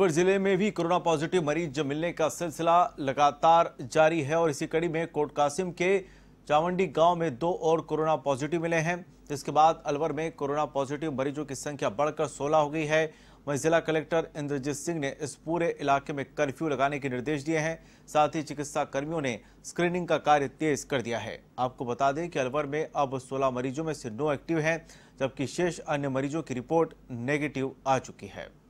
पर जिले में भी कोरोना पॉजिटिव मरीज मिलने का सिलसिला लगातार जारी है और इसी कड़ी में कोट कासिम के चावंडी गांव में दो और कोरोना पॉजिटिव मिले हैं जिसके बाद अलवर में कोरोना पॉजिटिव मरीजों की संख्या बढ़कर 16 हो गई है वहीं जिला कलेक्टर इंद्रजीत सिंह ने इस पूरे इलाके में कर्फ्यू लगाने के निर्देश दिए हैं साथ ही चिकित्सा कर्मियों ने स्क्रीनिंग का कार्य तेज कर दिया है आपको बता दें कि अलवर में अब सोलह मरीजों में से नौ एक्टिव हैं जबकि शेष अन्य मरीजों की रिपोर्ट नेगेटिव आ चुकी है